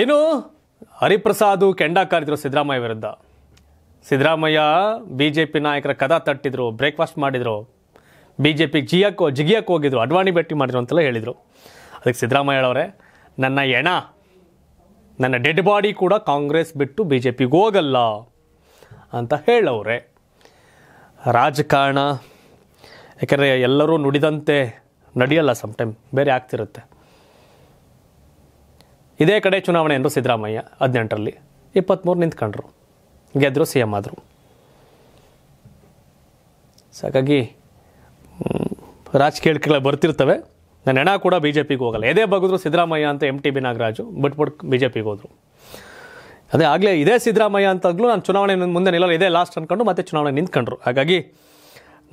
ಏನು ಹರಿಪ್ರಸಾದು ಕೆಂಡ ಕಾರಿದ್ರು ಸಿದ್ದರಾಮಯ್ಯ ವಿರುದ್ಧ ಸಿದ್ದರಾಮಯ್ಯ ಬಿ ಜೆ ಪಿ ನಾಯಕರ ಕದ ತಟ್ಟಿದ್ರು ಬ್ರೇಕ್ಫಾಸ್ಟ್ ಮಾಡಿದರು ಬಿ ಜೆ ಪಿ ಜಿಯಕ್ಕೆ ಜಿಗಿಯಕ್ಕೆ ಹೋಗಿದ್ರು ಅಡ್ವಾಣಿ ಭೇಟಿ ಮಾಡಿದ್ರು ಅಂತೆಲ್ಲ ಹೇಳಿದರು ಅದಕ್ಕೆ ಸಿದ್ದರಾಮಯ್ಯ ಅವರೇ ನನ್ನ ಎಣ ನನ್ನ ಡೆಡ್ ಬಾಡಿ ಕೂಡ ಕಾಂಗ್ರೆಸ್ ಬಿಟ್ಟು ಬಿ ಜೆ ಪಿಗೆ ಹೋಗಲ್ಲ ಅಂತ ಹೇಳವ್ರೆ ರಾಜಕಾರಣ ಯಾಕೆಂದರೆ ಎಲ್ಲರೂ ನುಡಿದಂತೆ ನಡೆಯಲ್ಲ ಸಮಟೈಮ್ ಬೇರೆ ಆಗ್ತಿರುತ್ತೆ ಇದೇ ಕಡೆ ಚುನಾವಣೆ ಅಂದರು ಸಿದ್ದರಾಮಯ್ಯ ಹದಿನೆಂಟರಲ್ಲಿ ಇಪ್ಪತ್ತ್ಮೂರು ನಿಂತ್ಕೊಂಡ್ರು ಗೆದ್ದರು ಸಿ ಎಮ್ ಆದರು ಹಾಗಾಗಿ ರಾಜಕೀಯ ಬರ್ತಿರ್ತವೆ ನನ್ನ ಹೆಣ ಕೂಡ ಬಿ ಜೆ ಪಿಗೆ ಹೋಗಲ್ಲ ಎದೇ ಬಗ್ಗಿದ್ರು ಸಿದ್ದರಾಮಯ್ಯ ಅಂತ ಎಮ್ ಟಿ ಬಿ ನಾಗರಾಜು ಬಿಟ್ಬಿಟ್ಟು ಬಿ ಜೆ ಪಿಗೆ ಹೋದರು ಅದೇ ಆಗಲೇ ಇದೇ ಸಿದ್ದರಾಮಯ್ಯ ಅಂತಾಗಲೂ ನಾನು ಚುನಾವಣೆ ಮುಂದೆ ನಿಲ್ಲಲ್ಲ ಇದೇ ಲಾಸ್ಟ್ ಅಂದ್ಕೊಂಡು ಮತ್ತೆ ಚುನಾವಣೆ ನಿಂತ್ಕೊಂಡ್ರು ಹಾಗಾಗಿ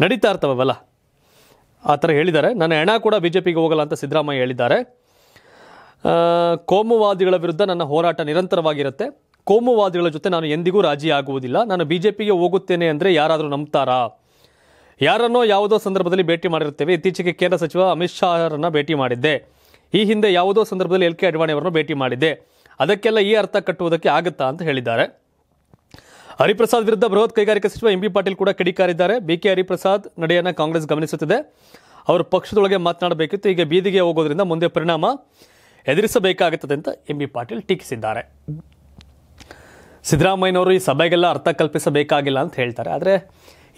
ನಡೀತಾ ಇರ್ತವಲ್ಲ ಆ ಥರ ಹೇಳಿದ್ದಾರೆ ನನ್ನ ಹೆಣ ಕೂಡ ಬಿ ಜೆ ಪಿಗೆ ಹೋಗಲ್ಲ ಅಂತ ಸಿದ್ದರಾಮಯ್ಯ ಹೇಳಿದ್ದಾರೆ ಕೋಮುವಾದಿಗಳ ವಿರುದ್ಧ ನನ್ನ ಹೋರಾಟ ನಿರಂತರವಾಗಿರುತ್ತೆ ಕೋಮುವಾದಿಗಳ ಜೊತೆ ನಾನು ಎಂದಿಗೂ ರಾಜಿ ಆಗುವುದಿಲ್ಲ ನಾನು ಬಿ ಜೆ ಪಿಗೆ ಹೋಗುತ್ತೇನೆ ಅಂದರೆ ಯಾರಾದರೂ ನಂಬ್ತಾರಾ ಯಾರನ್ನೋ ಯಾವುದೋ ಸಂದರ್ಭದಲ್ಲಿ ಭೇಟಿ ಮಾಡಿರುತ್ತೇವೆ ಇತ್ತೀಚೆಗೆ ಕೇಂದ್ರ ಸಚಿವ ಅಮಿತ್ ಶಾ ಅವರನ್ನು ಭೇಟಿ ಮಾಡಿದ್ದೆ ಈ ಹಿಂದೆ ಯಾವುದೋ ಸಂದರ್ಭದಲ್ಲಿ ಎಲ್ ಕೆ ಅಡ್ವಾಣಿಯವರನ್ನು ಭೇಟಿ ಮಾಡಿದ್ದೆ ಅದಕ್ಕೆಲ್ಲ ಈ ಅರ್ಥ ಕಟ್ಟುವುದಕ್ಕೆ ಆಗುತ್ತಾ ಅಂತ ಹೇಳಿದ್ದಾರೆ ಹರಿಪ್ರಸಾದ್ ವಿರುದ್ಧ ಬೃಹತ್ ಕೈಗಾರಿಕಾ ಸಚಿವ ಎಂ ಬಿ ಪಾಟೀಲ್ ಕೂಡ ಕಿಡಿಕಾರಿದ್ದಾರೆ ಬಿ ಕೆ ಹರಿಪ್ರಸಾದ್ ನಡೆಯನ್ನು ಕಾಂಗ್ರೆಸ್ ಗಮನಿಸುತ್ತಿದೆ ಅವರು ಪಕ್ಷದೊಳಗೆ ಮಾತನಾಡಬೇಕಿತ್ತು ಈಗ ಬೀದಿಗೆ ಹೋಗೋದ್ರಿಂದ ಮುಂದೆ ಪರಿಣಾಮ ಎದುರಿಸಬೇಕಾಗುತ್ತದೆ ಅಂತ ಎಂ ಬಿ ಪಾಟೀಲ್ ಟೀಕಿಸಿದ್ದಾರೆ ಸಿದ್ದರಾಮಯ್ಯನವರು ಈ ಸಭೆಗೆಲ್ಲ ಅರ್ಥ ಕಲ್ಪಿಸಬೇಕಾಗಿಲ್ಲ ಅಂತ ಹೇಳ್ತಾರೆ ಆದರೆ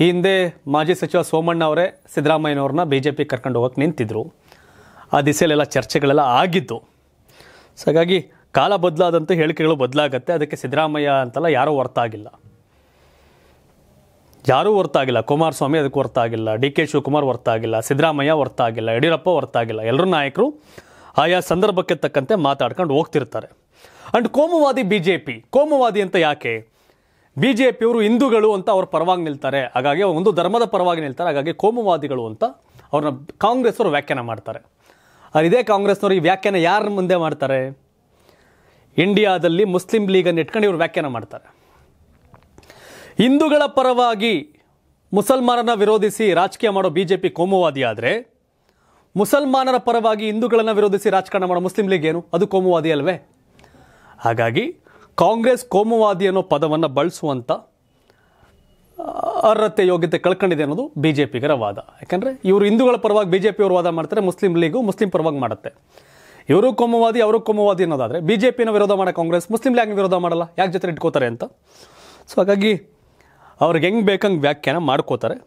ಈ ಹಿಂದೆ ಮಾಜಿ ಸಚಿವ ಸೋಮಣ್ಣ ಅವರೇ ಸಿದ್ದರಾಮಯ್ಯನವ್ರನ್ನ ಬಿ ಜೆ ಪಿ ಕರ್ಕೊಂಡು ಹೋಗಕ್ಕೆ ನಿಂತಿದ್ರು ಆ ದಿಸೆಯಲ್ಲೆಲ್ಲ ಚರ್ಚೆಗಳೆಲ್ಲ ಆಗಿದ್ದು ಸೊ ಹಾಗಾಗಿ ಕಾಲ ಬದಲಾದಂಥ ಹೇಳಿಕೆಗಳು ಬದಲಾಗತ್ತೆ ಅದಕ್ಕೆ ಸಿದ್ದರಾಮಯ್ಯ ಅಂತೆಲ್ಲ ಯಾರೂ ವರ್ತ ಆಗಿಲ್ಲ ಯಾರೂ ಹೊರ್ತ ಆಗಿಲ್ಲ ಕುಮಾರಸ್ವಾಮಿ ಅದಕ್ಕೆ ಹೊರ್ತ ಆಗಿಲ್ಲ ಡಿ ಕೆ ಶಿವಕುಮಾರ್ ವರ್ತ ಆಗಿಲ್ಲ ಸಿದ್ದರಾಮಯ್ಯ ವರ್ತ ಆಗಿಲ್ಲ ಯಡಿಯೂರಪ್ಪ ವರ್ತ ಆಗಿಲ್ಲ ಎಲ್ಲರೂ ನಾಯಕರು ಆಯಾ ಸಂದರ್ಭಕ್ಕೆ ತಕ್ಕಂತೆ ಮಾತಾಡ್ಕೊಂಡು ಹೋಗ್ತಿರ್ತಾರೆ ಅಂಡ್ ಕೋಮುವಾದಿ ಬಿ ಜೆ ಪಿ ಕೋಮುವಾದಿ ಅಂತ ಯಾಕೆ ಬಿ ಜೆ ಪಿಯವರು ಹಿಂದೂಗಳು ಅಂತ ಅವ್ರ ಪರವಾಗಿ ನಿಲ್ತಾರೆ ಹಾಗಾಗಿ ಒಂದು ಧರ್ಮದ ಪರವಾಗಿ ನಿಲ್ತಾರೆ ಹಾಗಾಗಿ ಕೋಮುವಾದಿಗಳು ಅಂತ ಅವ್ರನ್ನ ಕಾಂಗ್ರೆಸ್ನವರು ವ್ಯಾಖ್ಯಾನ ಮಾಡ್ತಾರೆ ಇದೇ ಕಾಂಗ್ರೆಸ್ನವರು ಈ ವ್ಯಾಖ್ಯಾನ ಯಾರ ಮುಂದೆ ಮಾಡ್ತಾರೆ ಇಂಡಿಯಾದಲ್ಲಿ ಮುಸ್ಲಿಂ ಲೀಗನ್ನು ಇಟ್ಕೊಂಡು ಇವರು ವ್ಯಾಖ್ಯಾನ ಮಾಡ್ತಾರೆ ಹಿಂದೂಗಳ ಪರವಾಗಿ ಮುಸಲ್ಮಾನರನ್ನ ವಿರೋಧಿಸಿ ರಾಜಕೀಯ ಮಾಡೋ ಬಿ ಜೆ ಪಿ ಕೋಮುವಾದಿ ಆದರೆ ಮುಸಲ್ಮಾನರ ಪರವಾಗಿ ಹಿಂದೂಗಳನ್ನು ವಿರೋಧಿಸಿ ರಾಜಕಾರಣ ಮಾಡೋ ಮುಸ್ಲಿಂ ಲೀಗ್ ಏನು ಅದು ಕೋಮುವಾದಿ ಅಲ್ವೇ ಹಾಗಾಗಿ ಕಾಂಗ್ರೆಸ್ ಕೋಮುವಾದಿ ಅನ್ನೋ ಪದವನ್ನು ಬಳಸುವಂಥ ಅರ್ಹತೆ ಯೋಗ್ಯತೆ ಕಳ್ಕೊಂಡಿದೆ ಅನ್ನೋದು ಬಿ ಜೆ ಪಿಗರ ವಾದ ಯಾಕಂದರೆ ಇವರು ಹಿಂದೂಗಳ ಪರವಾಗಿ ಬಿ ಜೆ ಪಿಯವರು ವಾದ ಮಾಡ್ತಾರೆ ಮುಸ್ಲಿಂ ಲೀಗು ಮುಸ್ಲಿಂ ಪರವಾಗಿ ಮಾಡುತ್ತೆ ಇವರು ಕೋಮುವಾದಿ ಅವರು ಕೋಮುವಾದಿ ಅನ್ನೋದಾದರೆ ಬಿ ಜೆ ಪಿನ ವಿರೋಧ ಮಾಡೋ ಕಾಂಗ್ರೆಸ್ ಮುಸ್ಲಿಂ ಲೀಗ್ ವಿರೋಧ ಮಾಡಲ್ಲ ಯಾಕೆ ಜೊತೆ ಇಟ್ಕೋತಾರೆ ಅಂತ ಸೊ ಹಾಗಾಗಿ ಅವ್ರಿಗೆ ಹೆಂಗೆ ಬೇಕಂಗೆ ವ್ಯಾಖ್ಯಾನ ಮಾಡ್ಕೋತಾರೆ